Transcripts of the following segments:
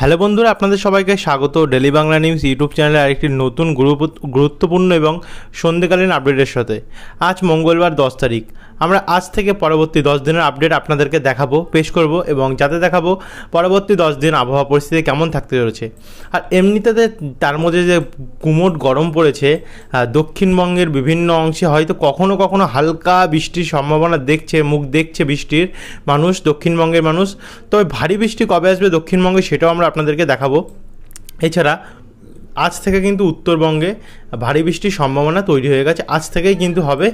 hello বন্ধুরা আপনাদের সবাইকে স্বাগত ডেলি বাংলা নিউজ ইউটিউব চ্যানেলে আরেকটি নতুন গুরুত্বপূর্ণ এবং সন্ধ্যেকালীন আপডেটের সাথে আজ মঙ্গলবার দশ তারিখ আমরা আজ থেকে পরবর্তী দশ দিনের আপডেট আপনাদেরকে দেখাবো পেশ করব এবং যাতে দেখাবো পরবর্তী দশ দিন আবহাওয়া পরিস্থিতি কেমন থাকতে চলেছে আর এমনিতে তার মধ্যে যে কুমোট গরম পড়েছে দক্ষিণবঙ্গের বিভিন্ন অংশে হয়তো কখনো কখনো হালকা বৃষ্টির সম্ভাবনা দেখছে মুখ দেখছে বৃষ্টির মানুষ দক্ষিণবঙ্গের মানুষ তবে ভারী বৃষ্টি কবে আসবে দক্ষিণবঙ্গে সেটাও আমরা আপনাদেরকে দেখাবো এছাড়া আজ থেকে কিন্তু উত্তরবঙ্গে ভারী বৃষ্টির সম্ভাবনা তৈরি হয়ে গেছে আজ থেকেই কিন্তু হবে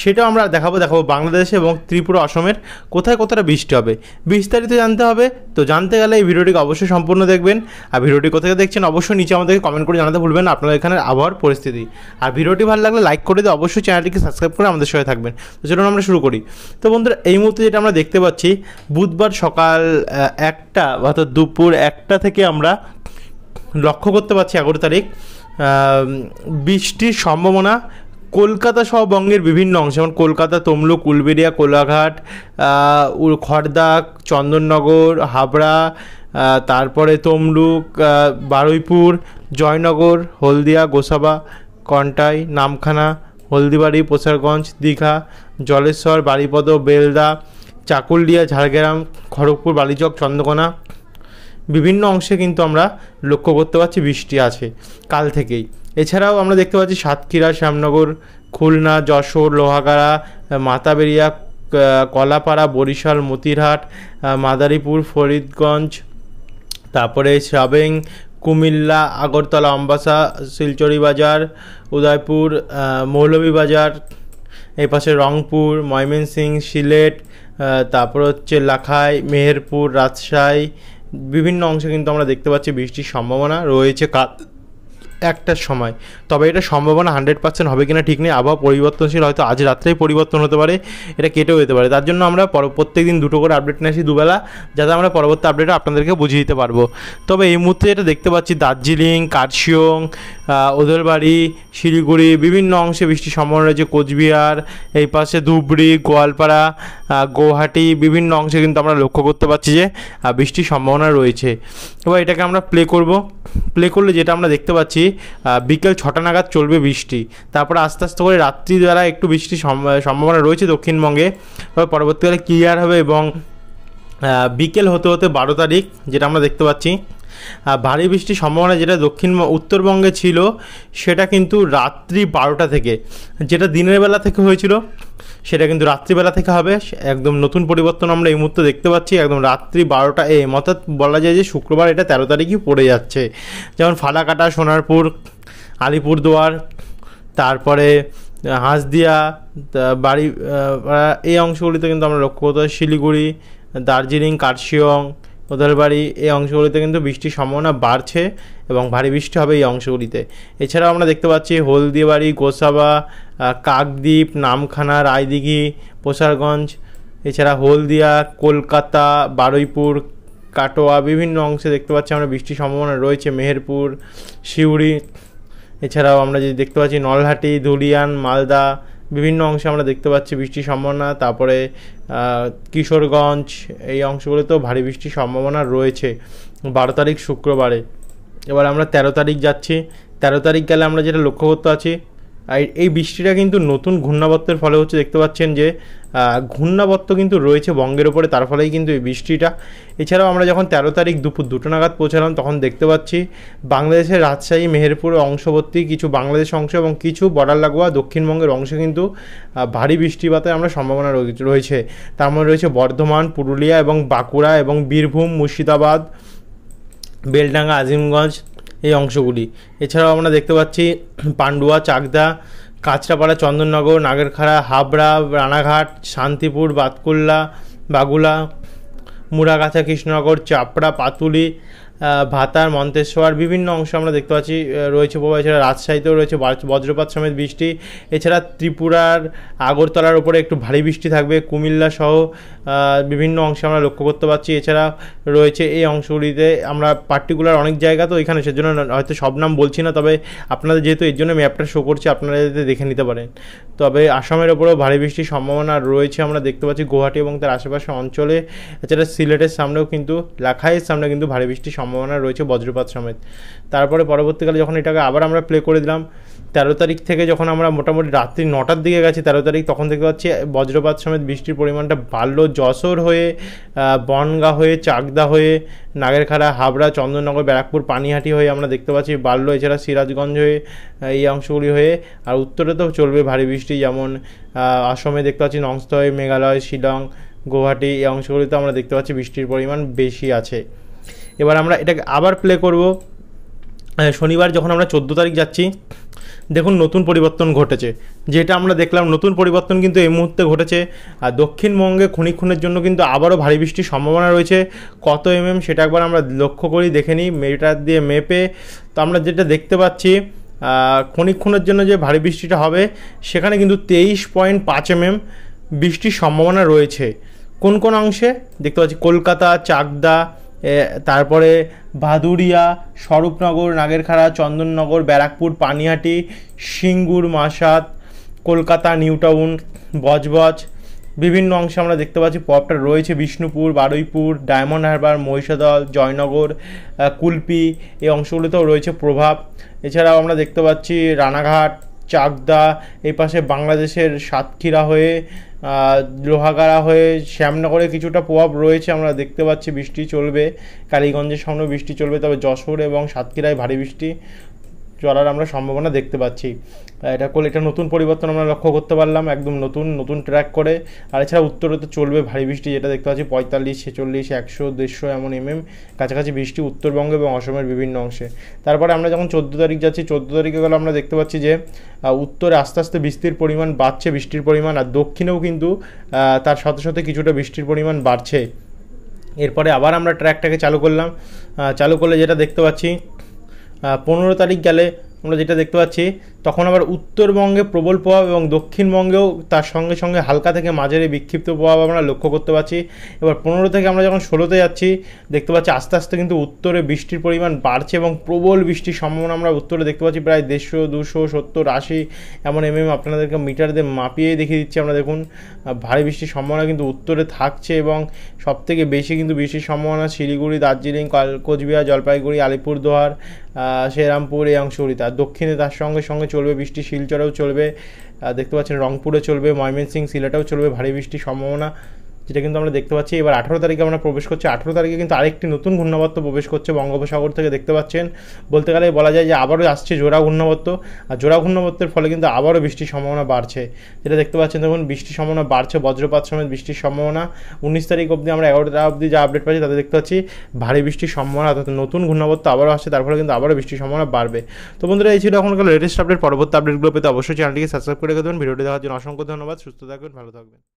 সেটাও আমরা দেখাবো দেখাবো বাংলাদেশে এবং ত্রিপুরা অসমের কোথায় কোথায় বৃষ্টি হবে বিস্তারিত জানতে হবে তো জানতে গেলে এই ভিডিওটিকে অবশ্যই সম্পূর্ণ দেখবেন আর ভিডিওটি কোথায় দেখছেন অবশ্যই নিচে আমাদেরকে কমেন্ট করে জানাতে ভুলবেন আপনার এখানে আবহাওয়ার পরিস্থিতি আর ভিডিওটি ভালো লাগলে লাইক করে দিয়ে অবশ্যই চ্যানেলটিকে সাবস্ক্রাইব করে আমাদের সঙ্গে থাকবেন তো চলুন আমরা শুরু করি তো বন্ধুরা এই মুহূর্তে যেটা আমরা দেখতে পাচ্ছি বুধবার সকাল একটা অর্থাৎ দুপুর একটা থেকে আমরা লক্ষ্য করতে পারছি এগারো তারিখ বৃষ্টির সম্ভাবনা কলকাতা সহ বঙ্গের বিভিন্ন অংশ যেমন কলকাতা তমলুক উলবেরিয়া কোলাঘাট খড়দা চন্দননগর হাবড়া তারপরে তমলুক বারুইপুর জয়নগর হলদিয়া গোসাবা কন্টাই নামখানা হলদিবাড়ি প্রসারগঞ্জ দীঘা জলেশ্বর বাড়িপদ বেলদা চাকুলিয়া ঝাড়গ্রাম খড়গপুর বালিচক চন্দ্রকোনা বিভিন্ন অংশে কিন্তু আমরা লক্ষ্য করতে পারছি বৃষ্টি আছে কাল থেকেই এছাড়াও আমরা দেখতে পাচ্ছি সাতক্ষীরা শ্যামনগর খুলনা যশোর লোহাগাড়া মাতাবেরিয়া কলাপাড়া বরিশাল মতিরহাট মাদারীপুর ফরিদগঞ্জ তারপরে শ্রাবেং কুমিল্লা আগরতলা অম্বাসা শিলচরি বাজার উদয়পুর মৌলভীবাজার এই পাশে রংপুর ময়মনসিংহ সিলেট তারপর হচ্ছে লাখাই মেহেরপুর রাজশাহী বিভিন্ন অংশে কিন্তু আমরা দেখতে পাচ্ছি বৃষ্টির সম্ভাবনা রয়েছে কাল একটার সময় তবে এটা সম্ভাবনা হান্ড্রেড পার্সেন্ট হবে কিনা ঠিক নেই আবহাওয়া পরিবর্তনশীল হয়তো আজ রাত্রেই পরিবর্তন হতে পারে এটা কেটেও যেতে পারে তার জন্য আমরা পর প্রত্যেক দিন দুটো করে আপডেট নিয়ে আসি দুবেলা যাতে আমরা পরবর্তী আপডেট আপনাদেরকে বুঝিয়ে দিতে পারবো তবে এই মুহূর্তে এটা দেখতে পাচ্ছি দার্জিলিং কার্শিয়ং ওদেরবাড়ি শিলিগুড়ি বিভিন্ন অংশে বৃষ্টির সম্ভাবনা রয়েছে কোচবিহার এই পাশে ধুবড়ি গোয়ালপাড়া গৌহাটি বিভিন্ন অংশে কিন্তু আমরা লক্ষ্য করতে পারছি যে বৃষ্টির সম্ভাবনা রয়েছে এবার এটাকে আমরা প্লে করব প্লে করলে যেটা আমরা দেখতে পাচ্ছি বিকেল ছটা নাগাদ চলবে বৃষ্টি তারপরে আস্তে আস্তে করে রাত্রিবেলা একটু বৃষ্টির সম্ভাবনা রয়েছে দক্ষিণবঙ্গে এবার পরবর্তীকালে ক্লিয়ার হবে এবং বিকেল হতে হতে বারো তারিখ যেটা আমরা দেখতে পাচ্ছি আর ভারী বৃষ্টির সম্ভাবনা যেটা দক্ষিণ উত্তরবঙ্গে ছিল সেটা কিন্তু রাত্রি বারোটা থেকে যেটা দিনের বেলা থেকে হয়েছিল সেটা কিন্তু রাত্রিবেলা থেকে হবে একদম নতুন পরিবর্তন আমরা এই মুহূর্তে দেখতে পাচ্ছি একদম রাত্রি বারোটা এ অর্থাৎ বলা যায় যে শুক্রবার এটা তেরো তারিখই পড়ে যাচ্ছে যেমন ফালাকাটা সোনারপুর আলিপুরদুয়ার তারপরে হাঁসদিয়া বাড়ি এই অংশগুলিতে কিন্তু আমরা লক্ষ্য করতে শিলিগুড়ি দার্জিলিং কার্শিয়ং কোদালবাড়ি এই অংশগুলিতে কিন্তু বৃষ্টির সম্ভাবনা বাড়ছে এবং ভারী বৃষ্টি হবে এই অংশগুলিতে এছাড়াও আমরা দেখতে পাচ্ছি হলদিবাড়ি গোসাবা কাকদ্বীপ নামখানা রায়দিঘি প্রসারগঞ্জ এছাড়া হলদিয়া কলকাতা বারুইপুর কাটোয়া বিভিন্ন অংশে দেখতে পাচ্ছি আমরা বৃষ্টির সম্ভাবনা রয়েছে মেহেরপুর সিউড়ি এছাড়াও আমরা যদি দেখতে পাচ্ছি নলহাটি ধুলিয়ান মালদা বিভিন্ন অংশে আমরা দেখতে পাচ্ছি বৃষ্টির সম্ভাবনা তারপরে কিশোরগঞ্জ এই অংশগুলোতেও ভারী বৃষ্টির সম্ভাবনা রয়েছে বারো তারিখ শুক্রবারে এবার আমরা তেরো তারিখ যাচ্ছি তেরো তারিখ গেলে আমরা যেটা লক্ষ্য করতে আছি আর এই বৃষ্টিটা কিন্তু নতুন ঘূর্ণাবর্তের ফলে হচ্ছে দেখতে পাচ্ছেন যে ঘূর্ণাবর্ত কিন্তু রয়েছে বঙ্গের ওপরে তার ফলেই কিন্তু এই বৃষ্টিটা এছাড়াও আমরা যখন তেরো তারিখ দুপুর দুটো নাগাদ পৌঁছালাম তখন দেখতে পাচ্ছি বাংলাদেশের রাজশাহী মেহেরপুর অংশবর্তী কিছু বাংলাদেশ অংশ এবং কিছু বর্ডার লাগোয়া দক্ষিণবঙ্গের অংশ কিন্তু ভারী বৃষ্টিপাতের আমরা সম্ভাবনা রয়েছে তার মধ্যে রয়েছে বর্ধমান পুরুলিয়া এবং বাঁকুড়া এবং বীরভূম মুর্শিদাবাদ বেলডাঙ্গা আজিমগঞ্জ এই অংশগুলি এছাড়াও আমরা দেখতে পাচ্ছি পান্ডুয়া চাকদা কাঁচরাপাড়া চন্দননগর নাগেরখাড়া হাবড়া রানাঘাট শান্তিপুর বাতকুল্লা বাগুলা মুড়াগাছা কৃষ্ণনগর চাপড়া পাতুলি ভাতার মন্তেশ্বর বিভিন্ন অংশ আমরা দেখতে পাচ্ছি রয়েছে প্রভাব এছাড়া রাজশাহীতেও রয়েছে বজ্রপাত সমেত বৃষ্টি এছাড়া ত্রিপুরার আগরতলার ওপরে একটু ভারী বৃষ্টি থাকবে কুমিল্লা সহ বিভিন্ন অংশে আমরা লক্ষ্য করতে পারছি এছাড়া রয়েছে এই অংশগুলিতে আমরা পার্টিকুলার অনেক জায়গা তো এখানে সেজন্য হয়তো সব নাম বলছি না তবে আপনাদের যেহেতু এর জন্য ম্যাপটা শো করছি আপনারা যাতে দেখে নিতে পারেন তবে আসামের ওপরেও ভারী বৃষ্টির সম্ভাবনা রয়েছে আমরা দেখতে পাচ্ছি গুয়াহাটি এবং তার আশেপাশে অঞ্চলে এছাড়া সিলেটের সামনেও কিন্তু লাখাইয়ের সামনে কিন্তু ভারী বৃষ্টির সম্ভাবনা সম্ভাবনা রয়েছে বজ্রপাত সমেত তারপরে পরবর্তীকালে যখন এটাকে আবার আমরা প্লে করে দিলাম তেরো তারিখ থেকে যখন আমরা মোটামুটি রাত্রি নটার দিকে গেছি তেরো তারিখ তখন থেকে পাচ্ছি বজ্রপাত সমেত বৃষ্টির পরিমাণটা বাড়লো যশোর হয়ে বনগা হয়ে চাকদা হয়ে নাগেরখাড়া হাবড়া চন্দননগর ব্যারাকপুর পানিহাটি হয়ে আমরা দেখতে পাচ্ছি বাড়লো এছাড়া সিরাজগঞ্জ হয়ে এই অংশগুলি হয়ে আর উত্তরে তো চলবে ভারী বৃষ্টি যেমন আসামে দেখতে পাচ্ছি হয়ে মেঘালয় শিলং গুয়াহাটি এই অংশগুলিতে আমরা দেখতে পাচ্ছি বৃষ্টির পরিমাণ বেশি আছে এবার আমরা এটাকে আবার প্লে করব শনিবার যখন আমরা চোদ্দো তারিখ যাচ্ছি দেখুন নতুন পরিবর্তন ঘটেছে যেটা আমরা দেখলাম নতুন পরিবর্তন কিন্তু এই মুহূর্তে ঘটেছে আর দক্ষিণবঙ্গে খনিক্ষণের জন্য কিন্তু আবারও ভারী বৃষ্টির সম্ভাবনা রয়েছে কত এমএম mm সেটা একবার আমরা লক্ষ্য করি দেখে নিই মেটার দিয়ে মেপে তো আমরা যেটা দেখতে পাচ্ছি খনিক্ষণের জন্য যে ভারী বৃষ্টিটা হবে সেখানে কিন্তু তেইশ পয়েন্ট পাঁচ এমএম mm বৃষ্টির সম্ভাবনা রয়েছে কোন কোন অংশে দেখতে পাচ্ছি কলকাতা চাকদা তারপরে ভাদুরিয়া স্বরূপনগর নাগেরখাড়া চন্দননগর ব্যারাকপুর পানিহাটি সিঙ্গুর মাসাদ কলকাতা নিউ টাউন বজবজ বিভিন্ন অংশে আমরা দেখতে পাচ্ছি পপটা রয়েছে বিষ্ণুপুর বারুইপুর ডায়মন্ড হারবার মহিষাদল জয়নগর কুলপি এই অংশগুলোতেও রয়েছে প্রভাব এছাড়াও আমরা দেখতে পাচ্ছি রানাঘাট চাকদা এই পাশে বাংলাদেশের সাতক্ষীরা হয়ে লোহাগাড়া হয়ে শ্যামনগরে কিছুটা প্রভাব রয়েছে আমরা দেখতে পাচ্ছি বৃষ্টি চলবে কালীগঞ্জের সামনে বৃষ্টি চলবে তবে যশোর এবং সাতক্ষীরায় ভারী বৃষ্টি চলার আমরা সম্ভাবনা দেখতে পাচ্ছি এটা করলে এটা নতুন পরিবর্তন আমরা লক্ষ্য করতে পারলাম একদম নতুন নতুন ট্র্যাক করে আর এছাড়া উত্তরে তো চলবে ভারী বৃষ্টি যেটা দেখতে পাচ্ছি পঁয়তাল্লিশ ছেচল্লিশ একশো দেড়শো এমন এম mm, এম কাছাকাছি বৃষ্টি উত্তরবঙ্গ এবং অসমের বিভিন্ন অংশে তারপরে আমরা যখন চোদ্দো তারিখ যাচ্ছি চোদ্দো তারিখে গেলে আমরা দেখতে পাচ্ছি যে উত্তরে আস্তে আস্তে বৃষ্টির পরিমাণ বাড়ছে বৃষ্টির পরিমাণ আর দক্ষিণেও কিন্তু তার সাথে সাথে কিছুটা বৃষ্টির পরিমাণ বাড়ছে এরপরে আবার আমরা ট্র্যাকটাকে চালু করলাম চালু করলে যেটা দেখতে পাচ্ছি পনেরো তারিখ গেলে আমরা যেটা দেখতে পাচ্ছি তখন আবার উত্তরবঙ্গে প্রবল প্রভাব এবং দক্ষিণবঙ্গেও তার সঙ্গে সঙ্গে হালকা থেকে মাঝারি বিক্ষিপ্ত প্রভাব আমরা লক্ষ্য করতে পারছি এবার পনেরো থেকে আমরা যখন ষোলোতে যাচ্ছি দেখতে পাচ্ছি আস্তে আস্তে কিন্তু উত্তরে বৃষ্টির পরিমাণ বাড়ছে এবং প্রবল বৃষ্টির সম্ভাবনা আমরা উত্তরে দেখতে পাচ্ছি প্রায় দেড়শো দুশো সত্তর আশি এমন এম এম আপনাদেরকে মিটার দিয়ে মাপিয়ে দেখিয়ে দিচ্ছি আমরা দেখুন ভারী বৃষ্টির সম্ভাবনা কিন্তু উত্তরে থাকছে এবং সবথেকে বেশি কিন্তু বৃষ্টির সম্ভাবনা শিলিগুড়ি দার্জিলিং কোচবিহার জলপাইগুড়ি আলিপুরদুয়ার শ্রীরামপুর এই অংশগুলিতে আর দক্ষিণে তার সঙ্গে সঙ্গে চলবে বৃষ্টি শিলচরেও চলবে দেখতে পাচ্ছেন রংপুরে চলবে ময়মনসিং সিলেটেও চলবে ভারী বৃষ্টির সম্ভাবনা যেটা কিন্তু আমরা দেখতে পাচ্ছি এবার আঠেরো তারিখে আমরা প্রবেশ করছি আঠেরো তারিখে কিন্তু আরেকটি নতুন ঘূর্ণাবর্ত প্রবেশ করছে বঙ্গোপসাগর থেকে দেখতে পাচ্ছেন বলতে গেলে বলা যায় যে আবারও আসছে জোড়া ঘূর্ণাবর্ত আর জোড়া ঘূর্ণাবর্তের ফলে কিন্তু আবারও বৃষ্টির সম্ভাবনা বাড়ছে যেটা দেখতে পাচ্ছেন দেখুন বৃষ্টির সম্ভাবনা বাড়ছে বজ্রপাত সমেত বৃষ্টির সম্ভাবনা উনিশ তারিখ অবধি আমরা এগারোটা অবধি যা আপডেট পাচ্ছি তাতে দেখতে পাচ্ছি ভারী বৃষ্টির সম্ভাবনা অর্থাৎ নতুন ঘূর্ণাবর্ত আবারও আসছে তার ফলে কিন্তু আবারও বৃষ্টির সম্ভাবনা বাড়বে তো বন্ধুরা এই ছিল এখনকার লেটেস্ট আপডেট পরবর্তী আপডেটগুলো পেতে অবশ্যই চ্যানেলটিকে সাবস্ক্রাইব করে দেবেন ভিডিওটি দেওয়ার জন্য অসংখ্য ধন্যবাদ সুস্থ থাকবেন ভালো থাকবেন